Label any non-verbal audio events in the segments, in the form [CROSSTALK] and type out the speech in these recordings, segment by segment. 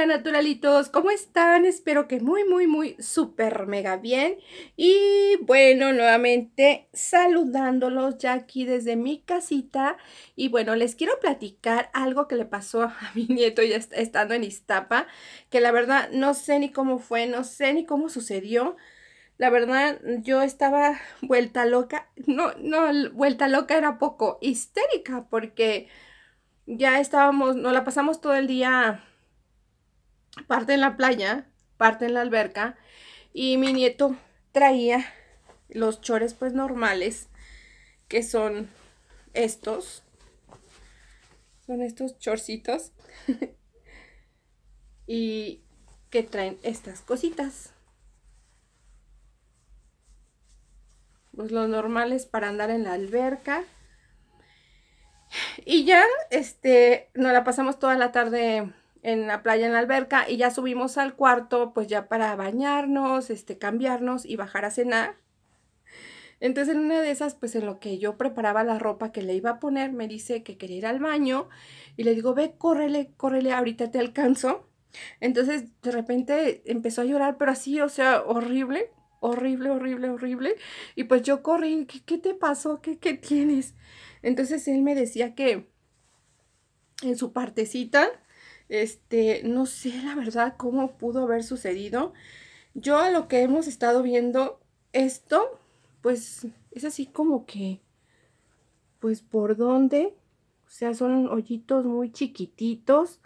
Hola naturalitos, ¿cómo están? Espero que muy, muy, muy, súper, mega bien. Y bueno, nuevamente saludándolos ya aquí desde mi casita. Y bueno, les quiero platicar algo que le pasó a [LAUGHS] mi nieto ya estando en Iztapa, que la verdad no sé ni cómo fue, no sé ni cómo sucedió. La verdad, yo estaba vuelta loca, no, no, vuelta loca era poco histérica porque ya estábamos, no la pasamos todo el día parte en la playa, parte en la alberca. Y mi nieto traía los chores pues normales, que son estos. Son estos chorcitos. [LAUGHS] y que traen estas cositas. Pues los normales para andar en la alberca. Y ya, este, nos la pasamos toda la tarde en la playa, en la alberca, y ya subimos al cuarto, pues ya para bañarnos, este, cambiarnos y bajar a cenar. Entonces en una de esas, pues en lo que yo preparaba la ropa que le iba a poner, me dice que quería ir al baño y le digo, ve, córrele, córrele, ahorita te alcanzo. Entonces de repente empezó a llorar, pero así, o sea, horrible, horrible, horrible, horrible. Y pues yo corrí, ¿qué, te pasó? ¿Qué, ¿Qué tienes? Entonces él me decía que en su partecita, este, no sé la verdad cómo pudo haber sucedido. Yo a lo que hemos estado viendo esto, pues es así como que, pues por dónde, o sea, son hoyitos muy chiquititos.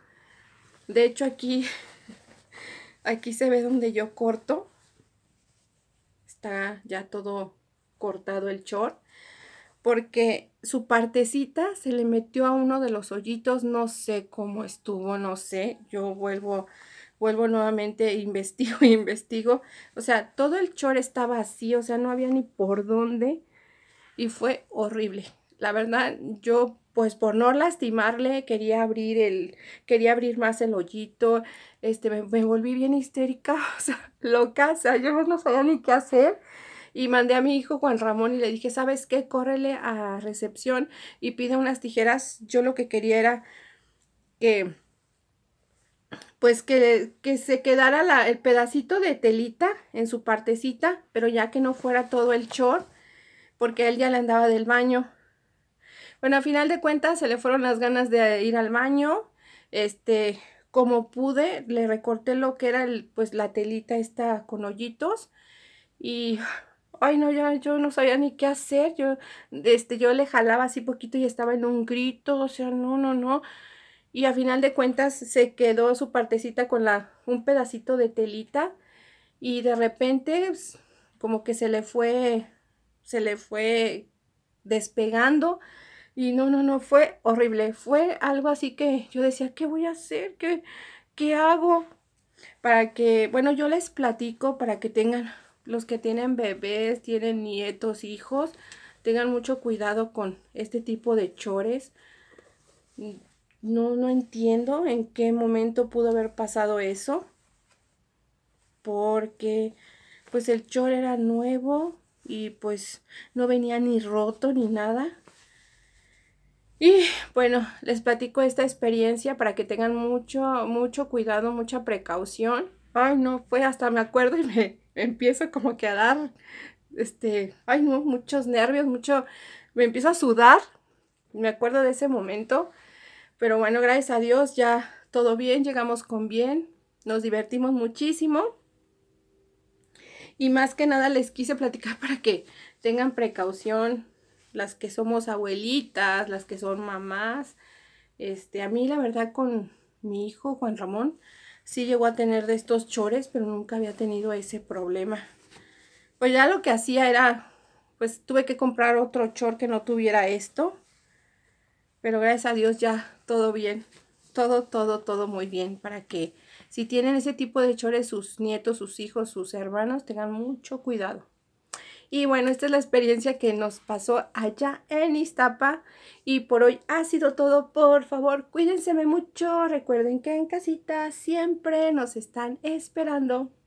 De hecho aquí, [LAUGHS] aquí se ve donde yo corto. Está ya todo cortado el short porque su partecita se le metió a uno de los hoyitos, no sé cómo estuvo, no sé, yo vuelvo, vuelvo nuevamente, [LAUGHS] investigo, investigo, o sea, todo el chor estaba así, o sea, no había ni por dónde y fue horrible. La verdad, yo pues por no lastimarle quería abrir el quería abrir más el hoyito este me, me volví bien histérica [LAUGHS] o sea loca o sea yo no sabía ni qué hacer y mandé a mi hijo Juan Ramón y le dije, ¿sabes qué? Córrele a recepción y pide unas tijeras. Yo lo que quería era que, pues que, se quedara el pedacito de telita en su partecita, pero ya que no fuera todo el chor, porque él ya le andaba del baño. Bueno, a final de cuentas se le fueron las ganas de ir al baño. Este, como pude, le recorté lo que era el, pues la telita esta con hoyitos y ay no, ya yo no sabía ni qué hacer, yo, este, yo le jalaba así poquito y estaba en un grito, o sea, no, no, no. Y a final de cuentas se quedó su partecita con la, un pedacito de telita y de repente pues, como que se le fue, se le fue despegando y no, no, no, fue horrible, fue algo así que yo decía, ¿qué voy a hacer? ¿Qué, qué hago? Para que, bueno, yo les platico para que tengan los que tienen bebés, tienen nietos, hijos, tengan mucho cuidado con este tipo de chores. No, no entiendo en qué momento pudo haber pasado eso. Porque pues el chor era nuevo y pues no venía ni roto ni nada. Y bueno, les platico esta experiencia para que tengan mucho, mucho cuidado, mucha precaución. Ay, no, fue hasta me acuerdo y me, empiezo como que a dar, este, ay no, muchos nervios, mucho, me empiezo a sudar, me acuerdo de ese momento, pero bueno, gracias a Dios ya todo bien, llegamos con bien, nos divertimos muchísimo y más que nada les quise platicar [LAUGHS] para que tengan precaución las que somos abuelitas, las que son mamás. Este, a mí la verdad con mi hijo Juan Ramón, Sí llegó a tener de estos chores, pero nunca había tenido ese problema. Pues ya lo que hacía era, pues tuve que comprar otro chor que no tuviera esto. Pero gracias a Dios ya todo bien. Todo, todo, todo muy bien para que si tienen ese tipo de chores sus nietos, sus hijos, sus hermanos, tengan mucho cuidado. Y bueno, esta es la experiencia que nos pasó allá en Iztapa. Y por hoy ha sido todo. Por favor, cuídense mucho. Recuerden que en casita siempre nos están esperando.